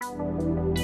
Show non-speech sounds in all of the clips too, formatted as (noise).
Thank you.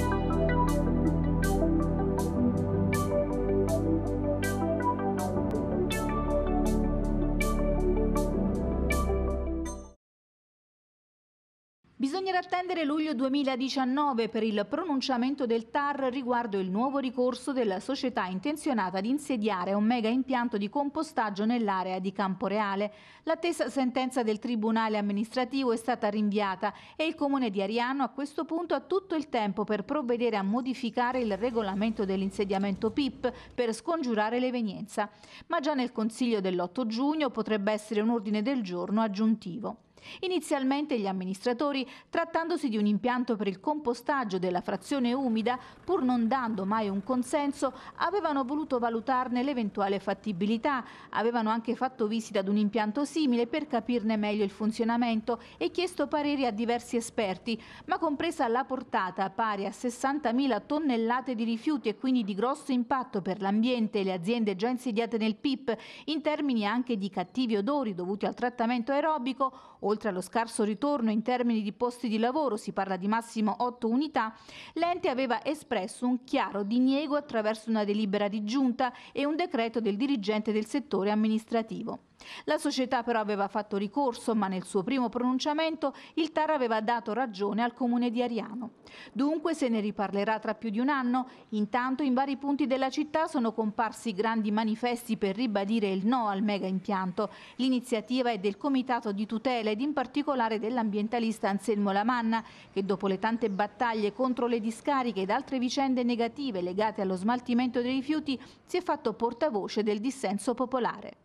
Bisognerà attendere luglio 2019 per il pronunciamento del TAR riguardo il nuovo ricorso della società intenzionata ad insediare un mega impianto di compostaggio nell'area di Camporeale. L'attesa sentenza del Tribunale amministrativo è stata rinviata e il Comune di Ariano a questo punto ha tutto il tempo per provvedere a modificare il regolamento dell'insediamento PIP per scongiurare l'evenienza. Ma già nel Consiglio dell'8 giugno potrebbe essere un ordine del giorno aggiuntivo. Inizialmente gli amministratori, trattandosi di un impianto per il compostaggio della frazione umida, pur non dando mai un consenso, avevano voluto valutarne l'eventuale fattibilità. Avevano anche fatto visita ad un impianto simile per capirne meglio il funzionamento e chiesto pareri a diversi esperti, ma compresa la portata pari a 60.000 tonnellate di rifiuti e quindi di grosso impatto per l'ambiente e le aziende già insediate nel PIP in termini anche di cattivi odori dovuti al trattamento aerobico, Oltre allo scarso ritorno in termini di posti di lavoro, si parla di massimo 8 unità, l'ente aveva espresso un chiaro diniego attraverso una delibera di giunta e un decreto del dirigente del settore amministrativo. La società però aveva fatto ricorso, ma nel suo primo pronunciamento il TAR aveva dato ragione al comune di Ariano. Dunque se ne riparlerà tra più di un anno. Intanto in vari punti della città sono comparsi grandi manifesti per ribadire il no al mega impianto. L'iniziativa è del Comitato di Tutela ed in particolare dell'ambientalista Anselmo Lamanna, che dopo le tante battaglie contro le discariche ed altre vicende negative legate allo smaltimento dei rifiuti si è fatto portavoce del dissenso popolare.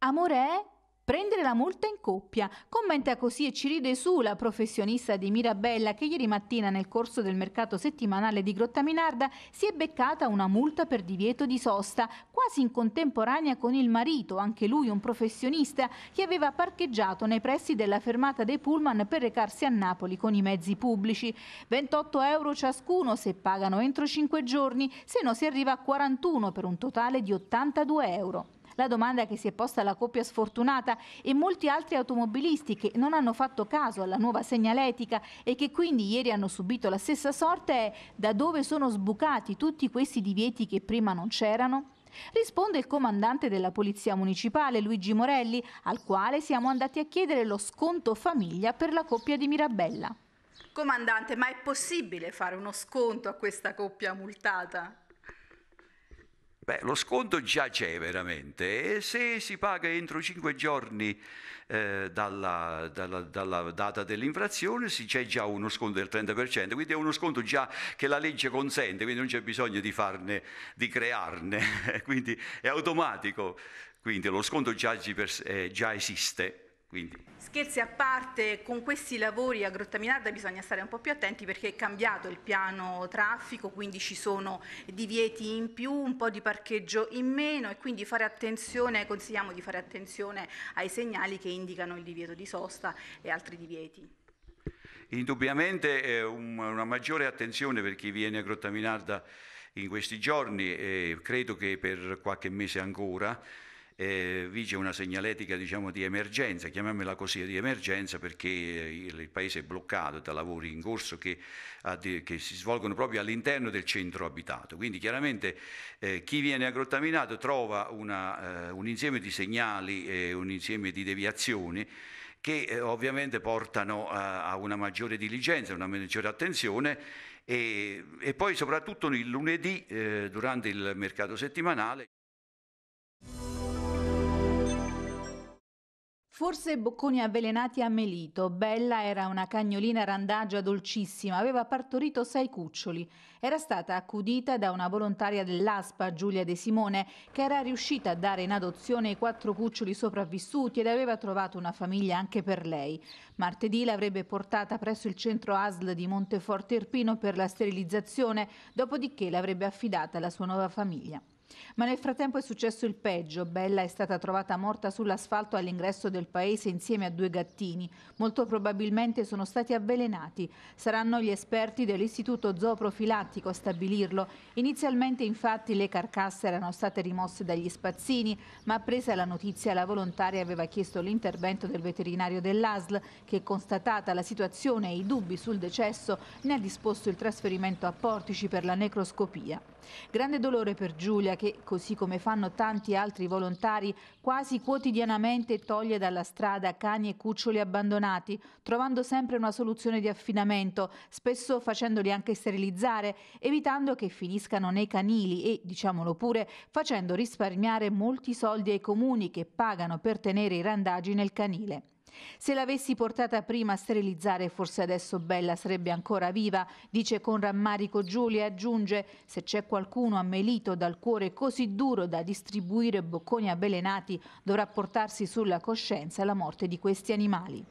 Amore è prendere la multa in coppia. Commenta così e ci ride su la professionista di Mirabella che ieri mattina nel corso del mercato settimanale di Grottaminarda si è beccata una multa per divieto di sosta, quasi in contemporanea con il marito, anche lui un professionista, che aveva parcheggiato nei pressi della fermata dei pullman per recarsi a Napoli con i mezzi pubblici. 28 euro ciascuno se pagano entro 5 giorni, se no si arriva a 41 per un totale di 82 euro la domanda che si è posta alla coppia sfortunata e molti altri automobilisti che non hanno fatto caso alla nuova segnaletica e che quindi ieri hanno subito la stessa sorte è da dove sono sbucati tutti questi divieti che prima non c'erano? Risponde il comandante della Polizia Municipale Luigi Morelli, al quale siamo andati a chiedere lo sconto famiglia per la coppia di Mirabella. Comandante, ma è possibile fare uno sconto a questa coppia multata? Beh, lo sconto già c'è veramente e se si paga entro 5 giorni eh, dalla, dalla, dalla, data dell'infrazione si, c'è già uno sconto del 30%, quindi è uno sconto già che la legge consente, quindi non c'è bisogno di, farne, di crearne, (laughs) quindi è automatico, quindi lo sconto già, già esiste. Quindi. Scherzi a parte, con questi lavori a Grottaminarda bisogna stare un po' più attenti perché è cambiato il piano traffico, quindi ci sono divieti in più, un po' di parcheggio in meno e quindi fare attenzione, consigliamo di fare attenzione ai segnali che indicano il divieto di sosta e altri divieti. Indubbiamente eh, una maggiore attenzione per chi viene a Grottaminarda in questi giorni e credo che per qualche mese ancora eh, vige una segnaletica diciamo, di emergenza, chiamiamola così di emergenza perché eh, il, il paese è bloccato da lavori in corso che, che, si svolgono proprio all'interno del centro abitato. Quindi chiaramente eh, chi viene aggrottaminato trova una, eh, un insieme di segnali, e un insieme di deviazioni che eh, ovviamente portano a, a una maggiore diligenza, una maggiore attenzione e, e poi soprattutto il lunedì eh, durante il mercato settimanale. Forse bocconi avvelenati a Melito. Bella era una cagnolina randagia dolcissima, aveva partorito sei cuccioli. Era stata accudita da una volontaria dell'ASPA, Giulia De Simone, che era riuscita a dare in adozione i quattro cuccioli sopravvissuti ed aveva trovato una famiglia anche per lei. Martedì l'avrebbe portata presso il centro ASL di Monteforte Irpino per la sterilizzazione, dopodiché l'avrebbe affidata alla sua nuova famiglia. Ma nel frattempo è successo il peggio. Bella è stata trovata morta sull'asfalto all'ingresso del paese insieme a due gattini. Molto probabilmente sono stati avvelenati. Saranno gli esperti dell'Istituto Zooprofilattico a stabilirlo. Inizialmente infatti le carcasse erano state rimosse dagli spazzini, ma appresa la notizia la volontaria aveva chiesto l'intervento del veterinario dell'ASL che constatata la situazione e i dubbi sul decesso ne ha disposto il trasferimento a Portici per la necroscopia. Grande dolore per Giulia che, così come fanno tanti altri volontari, quasi quotidianamente toglie dalla strada cani e cuccioli abbandonati, trovando sempre una soluzione di affidamento, spesso facendoli anche sterilizzare, evitando che finiscano nei canili e, diciamolo pure, facendo risparmiare molti soldi ai comuni che pagano per tenere i randaggi nel canile. Se l'avessi portata prima a sterilizzare, forse adesso Bella sarebbe ancora viva, dice con rammarico Giulia e aggiunge: Se c'è qualcuno ammelito dal cuore così duro da distribuire bocconi avvelenati, dovrà portarsi sulla coscienza la morte di questi animali.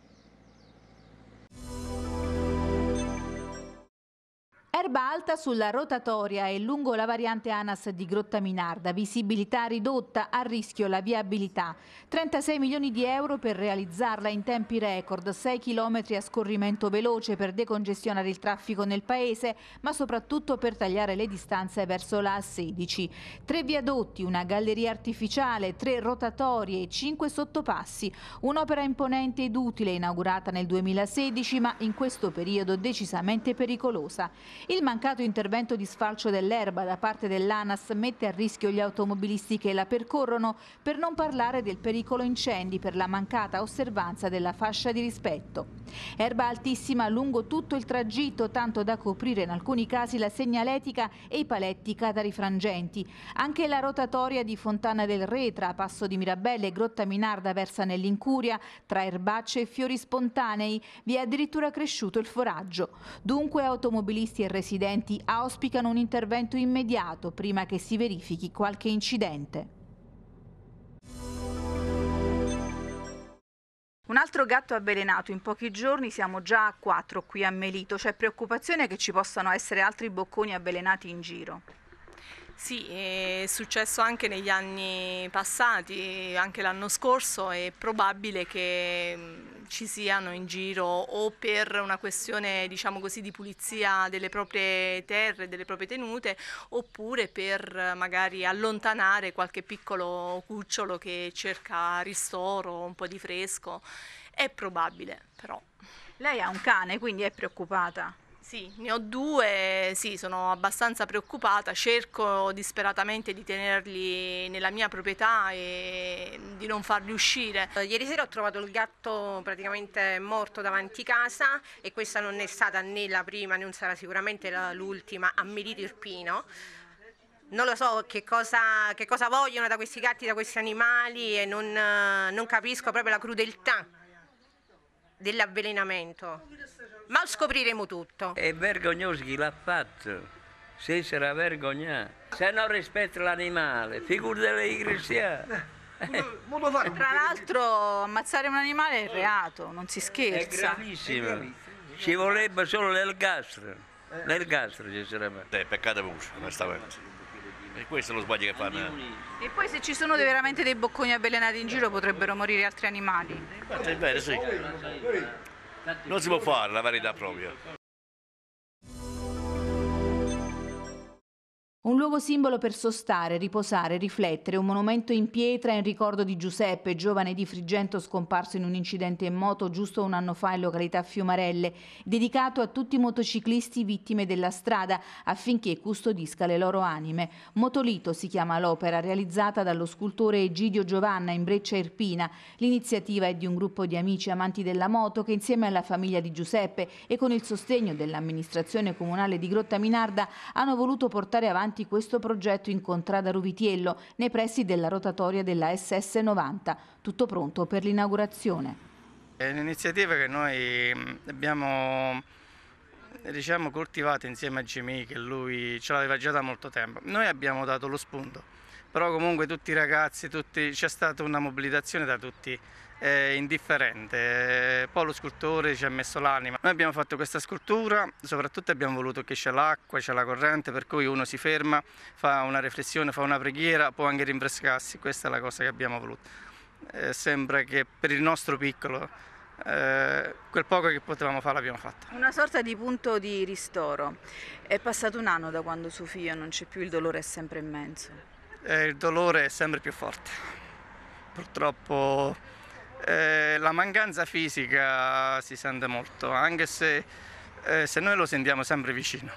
Erba alta sulla rotatoria e lungo la variante ANAS di Grotta Minarda, visibilità ridotta, a rischio la viabilità. 36 milioni di euro per realizzarla in tempi record, 6 chilometri a scorrimento veloce per decongestionare il traffico nel paese, ma soprattutto per tagliare le distanze verso la A16. Tre viadotti, una galleria artificiale, tre rotatorie, e cinque sottopassi, un'opera imponente ed utile inaugurata nel 2016 ma in questo periodo decisamente pericolosa. Il mancato intervento di sfalcio dell'erba da parte dell'ANAS mette a rischio gli automobilisti che la percorrono, per non parlare del pericolo incendi per la mancata osservanza della fascia di rispetto. Erba altissima lungo tutto il tragitto, tanto da coprire in alcuni casi la segnaletica e i paletti catarifrangenti. Anche la rotatoria di Fontana del Re tra Passo di Mirabelle e Grotta Minarda versa nell'incuria, tra erbacce e fiori spontanei, vi è addirittura cresciuto il foraggio. Dunque automobilisti e residenti auspicano un intervento immediato prima che si verifichi qualche incidente. Un altro gatto avvelenato, in pochi giorni siamo già a quattro qui a Melito, c'è preoccupazione che ci possano essere altri bocconi avvelenati in giro. Sì, è successo anche negli anni passati, anche l'anno scorso, è probabile che mm, ci siano in giro o per una questione diciamo così, di pulizia delle proprie terre, delle proprie tenute, oppure per magari allontanare qualche piccolo cucciolo che cerca ristoro, un po' di fresco. È probabile, però. Lei ha un cane, quindi è preoccupata. Sì, ne ho due, sì, sono abbastanza preoccupata, cerco disperatamente di tenerli nella mia proprietà e di non farli uscire. Eh, ieri sera ho trovato il gatto praticamente morto davanti casa e questa non è stata né la prima, non sarà sicuramente l'ultima a Merito Irpino. Non lo so che cosa, che cosa, vogliono da questi gatti, da questi animali e non, eh, non capisco proprio la crudeltà dell'avvelenamento. Ma scopriremo tutto. È vergognoso chi l'ha fatto. Si sarà vergognato. Se non rispetta l'animale, figurate i cristiani. Tra l'altro ammazzare un animale è reato, non si scherza. È gravissimo. Ci vorrebbe solo l'ergastro. L'ergastro ci sarebbe. È eh, peccato pure, onestamente. E questo è lo sbaglio che fanno. E poi se ci sono veramente dei bocconi avvelenati in giro potrebbero morire altri animali. Infatti eh, è vero, sì. Non si può fare la verità propria. Un luogo simbolo per sostare, riposare, riflettere, un monumento in pietra in ricordo di Giuseppe, giovane di Frigento scomparso in un incidente in moto giusto un anno fa in località Fiumarelle, dedicato a tutti i motociclisti vittime della strada affinché custodisca le loro anime. Motolito si chiama l'opera realizzata dallo scultore Egidio Giovanna in Breccia Irpina. L'iniziativa è di un gruppo di amici amanti della moto che insieme alla famiglia di Giuseppe e con il sostegno dell'amministrazione comunale di Grotta Minarda hanno voluto portare avanti avanti questo progetto in contrada Ruvitiello, nei pressi della rotatoria della SS90, tutto pronto per l'inaugurazione. È un'iniziativa che noi abbiamo diciamo, coltivato insieme a Jimmy, che lui ce l'aveva già da molto tempo. Noi abbiamo dato lo spunto, però comunque tutti i ragazzi, tutti, c'è stata una mobilitazione da tutti è indifferente. Poi lo scultore ci ha messo l'anima. Noi abbiamo fatto questa scultura, soprattutto abbiamo voluto che c'è l'acqua, c'è la corrente, per cui uno si ferma, fa una riflessione, fa una preghiera, può anche rinfrescarsi. Questa è la cosa che abbiamo voluto. Eh, sembra che per il nostro piccolo eh, quel poco che potevamo fare l'abbiamo fatto. Una sorta di punto di ristoro. È passato un anno da quando suo figlio non c'è più, il dolore è sempre immenso. Eh, il dolore è sempre più forte. Purtroppo eh, la mancanza fisica si sente molto, anche se, eh, se noi lo sentiamo sempre vicino.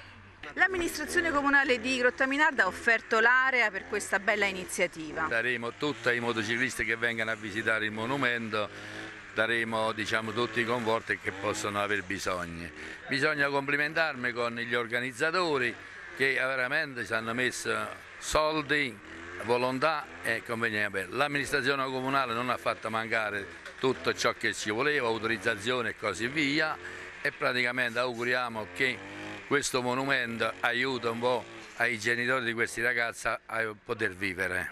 L'amministrazione comunale di Grottaminarda ha offerto l'area per questa bella iniziativa. Daremo tutti i motociclisti che vengano a visitare il monumento daremo diciamo, tutti i conforti che possono aver bisogno. Bisogna complimentarmi con gli organizzatori che veramente ci hanno messo soldi, volontà e convenienza. L'amministrazione comunale non ha fatto mancare tutto ciò che ci voleva, autorizzazione e così via e praticamente auguriamo che questo monumento aiuti un po' ai genitori di questi ragazzi a poter vivere.